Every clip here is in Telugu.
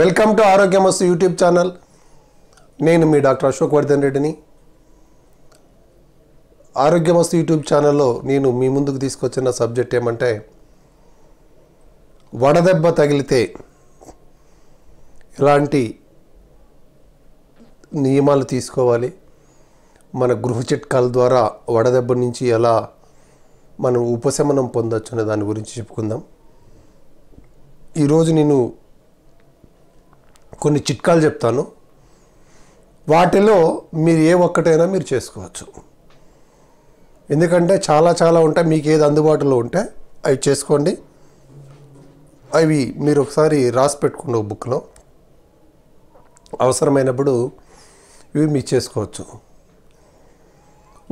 వెల్కమ్ టు ఆరోగ్య మస్తు యూట్యూబ్ ఛానల్ నేను మీ డాక్టర్ అశోక్ వర్ధన్ రెడ్డిని ఆరోగ్య మస్తు యూట్యూబ్ ఛానల్లో నేను మీ ముందుకు తీసుకొచ్చిన సబ్జెక్ట్ ఏమంటే వడదెబ్బ తగిలితే ఎలాంటి నియమాలు తీసుకోవాలి మన గృహ చిట్కాల ద్వారా వడదెబ్బ నుంచి ఎలా మనం ఉపశమనం పొందొచ్చు అనే దాని గురించి చెప్పుకుందాం ఈరోజు నేను కొన్ని చిట్కాలు చెప్తాను వాటిలో మీరు ఏ ఒక్కటైనా మీరు చేసుకోవచ్చు ఎందుకంటే చాలా చాలా ఉంటాయి మీకు ఏది అందుబాటులో ఉంటే అవి చేసుకోండి అవి మీరు ఒకసారి రాసి పెట్టుకోండి ఒక బుక్లో అవసరమైనప్పుడు ఇవి మీకు చేసుకోవచ్చు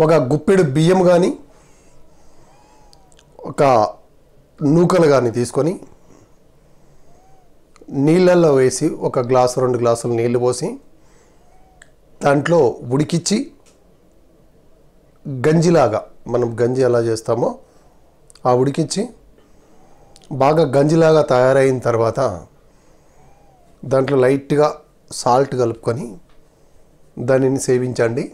ఒక గుప్పెడు బియ్యం కానీ ఒక నూకలు కానీ తీసుకొని నీళ్ళల్లో వేసి ఒక గ్లాసు రెండు గ్లాసులు నీళ్లు పోసి దాంట్లో ఉడికిచ్చి గంజిలాగా మనం గంజి ఎలా చేస్తామో ఆ ఉడికిచ్చి బాగా గంజిలాగా తయారైన తర్వాత దాంట్లో లైట్గా సాల్ట్ కలుపుకొని దానిని సేవించండి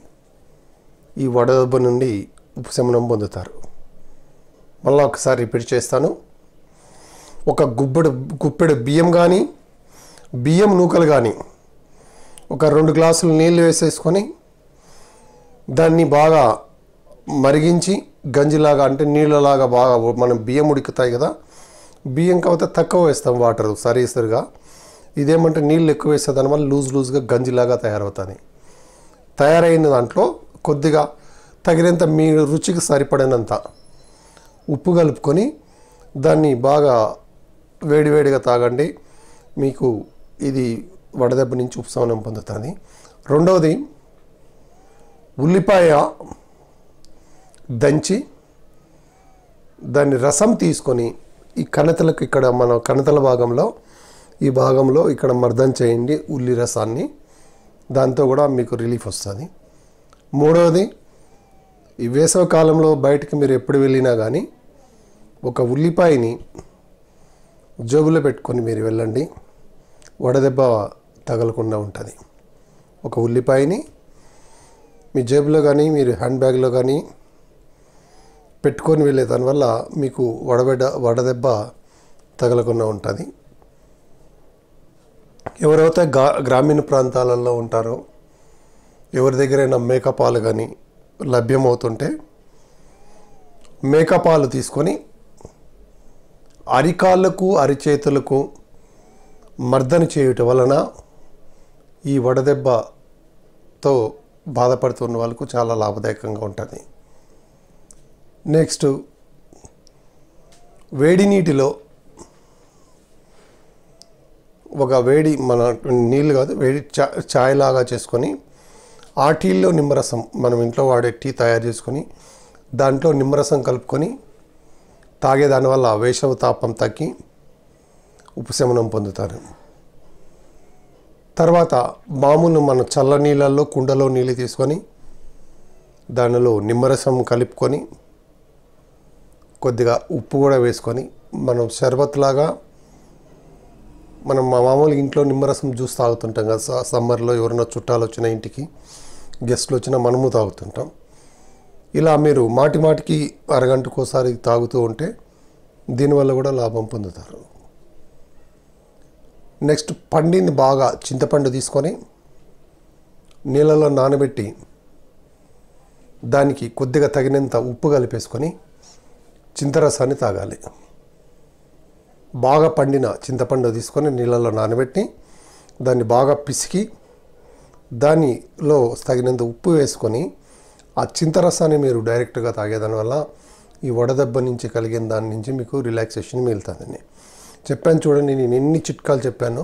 ఈ వడదబ్బ నుండి ఉపశమనం పొందుతారు మళ్ళీ ఒకసారి రిపీట్ చేస్తాను ఒక గుబ్బెడు గుప్పెడు బియ్యం కానీ బియ్యం నూకలు కానీ ఒక రెండు గ్లాసులు నీళ్ళు వేసేసుకొని దాన్ని బాగా మరిగించి గంజిలాగా అంటే నీళ్ళలాగా బాగా మనం బియ్యం ఉడుకుతాయి కదా బియ్యం కాకపోతే తక్కువ వేస్తాం వాటర్ సరీసరిగా ఇదేమంటే నీళ్ళు ఎక్కువ వేస్తే దానివల్ల లూజ్ లూజ్గా గంజిలాగా తయారవుతుంది తయారైన దాంట్లో కొద్దిగా తగినంత మీ రుచికి సరిపడినంత ఉప్పు కలుపుకొని దాన్ని బాగా వేడివేడిగా తాగండి మీకు ఇది వడదెబ్బ నుంచి ఉపశమనం పొందుతుంది రెండవది ఉల్లిపాయ దంచి దాన్ని రసం తీసుకొని ఈ కణతలకు ఇక్కడ మన కణతల భాగంలో ఈ భాగంలో ఇక్కడ మర్దం చేయండి ఉల్లి రసాన్ని దాంతో కూడా మీకు రిలీఫ్ వస్తుంది మూడవది ఈ వేసవ కాలంలో బయటకు మీరు ఎప్పుడు వెళ్ళినా కానీ ఒక ఉల్లిపాయని జోబులో పెట్టుకొని మీరు వెళ్ళండి వడదెబ్బ తగలకుండా ఉంటుంది ఒక ఉల్లిపాయని మీ జేబులో కానీ మీరు హ్యాండ్ బ్యాగ్లో కానీ పెట్టుకొని వెళ్ళే దానివల్ల మీకు వడబెడ్డ వడదెబ్బ తగలకుండా ఉంటుంది ఎవరైతే గా గ్రామీణ ప్రాంతాలలో ఉంటారో ఎవరి దగ్గరైనా మేకపాలు కానీ లభ్యమవుతుంటే మేకపాలు తీసుకొని అరికాళ్ళకు అరిచేతులకు మర్దన చేయుట వలన ఈ వడదెబ్బతో బాధపడుతున్న వాళ్ళకు చాలా లాభదాయకంగా ఉంటుంది నెక్స్ట్ వేడి నీటిలో ఒక వేడి మన నీళ్ళు కాదు వేడి ఛాయ్ లాగా చేసుకొని ఆ టీల్లో నిమ్మరసం మనం ఇంట్లో వాడే టీ తయారు చేసుకొని దాంట్లో నిమ్మరసం కలుపుకొని వల్ల వేషవ తాపం తగ్గి ఉపశమనం పొందుతారు తర్వాత మామూలు మన చల్ల నీళ్ళల్లో కుండలో నీళ్ళు తీసుకొని దానిలో నిమ్మరసం కలుపుకొని కొద్దిగా ఉప్పు కూడా వేసుకొని మనం షర్బత్ లాగా మనం మా మామూలు ఇంట్లో నిమ్మరసం జ్యూస్ తాగుతుంటాం కదా సమ్మర్లో ఎవరైనా చుట్టాలు వచ్చిన ఇంటికి గెస్ట్లు వచ్చినా మనము తాగుతుంటాం ఇలా మీరు మాటి మాటికి అరగంటకోసారి తాగుతూ ఉంటే దీనివల్ల కూడా లాభం పొందుతారు నెక్స్ట్ పండిని బాగా చింతపండు తీసుకొని నీళ్ళలో నానబెట్టి దానికి కొద్దిగా తగినంత ఉప్పు కలిపేసుకొని చింతరసాన్ని తాగాలి బాగా పండిన చింతపండు తీసుకొని నీళ్ళలో నానబెట్టి దాన్ని బాగా పిసికి దానిలో తగినంత ఉప్పు వేసుకొని ఆ చింతరసాన్ని మీరు డైరెక్ట్గా తాగేదాని వల్ల ఈ వడదెబ్బ నుంచి కలిగిన దాని నుంచి మీకు రిలాక్సేషన్ మిగులుతుందండి చెప్పాను చూడండి నేను ఎన్ని చిట్కాలు చెప్పాను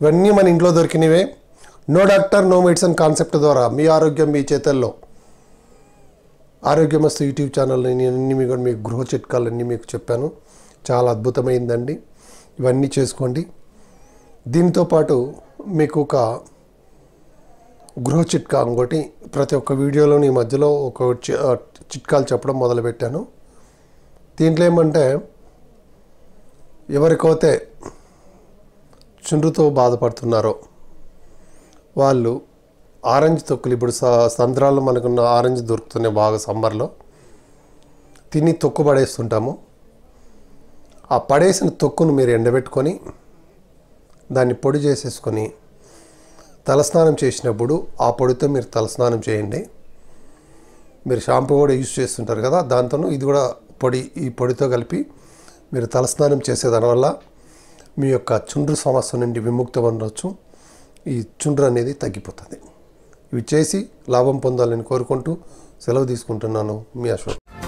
ఇవన్నీ మన ఇంట్లో దొరికినవే no doctor no medicine concept ద్వారా మీ ఆరోగ్యం మీ చేతల్లో ఆరోగ్యమస్తు యూట్యూబ్ ఛానల్ అన్ని మీకు మీ గృహ చిట్కాలన్నీ మీకు చెప్పాను చాలా అద్భుతమైందండి ఇవన్నీ చేసుకోండి దీంతో పాటు మీకు ఒక గృహ చిట్కా ఇంకోటి ప్రతి ఒక్క వీడియోలోని ఈ మధ్యలో ఒక చిట్కాలు చెప్పడం మొదలుపెట్టాను దీంట్లో ఏమంటే ఎవరికైతే చుండ్రుతో బాధపడుతున్నారో వాళ్ళు ఆరెంజ్ తొక్కులు ఇప్పుడు సంద్రాలు మనకున్న ఆరెంజ్ దొరుకుతున్నాయి బాగా సమ్మర్లో తిని తొక్కు పడేస్తుంటాము ఆ పడేసిన తొక్కును మీరు ఎండబెట్టుకొని దాన్ని పొడి చేసేసుకొని తలస్నానం చేసినప్పుడు ఆ పొడితో మీరు తలస్నానం చేయండి మీరు షాంపూ కూడా యూజ్ చేస్తుంటారు కదా దాంతోనూ ఇది కూడా పొడి ఈ పొడితో కలిపి మీరు తలస్నానం చేసే దానివల్ల మీ యొక్క చుండ్రు సమస్య నుండి విముక్త పొందవచ్చు ఈ చుండ్రు అనేది తగ్గిపోతుంది ఇవి చేసి లాభం పొందాలని కోరుకుంటూ సెలవు తీసుకుంటున్నాను మీ అశోక్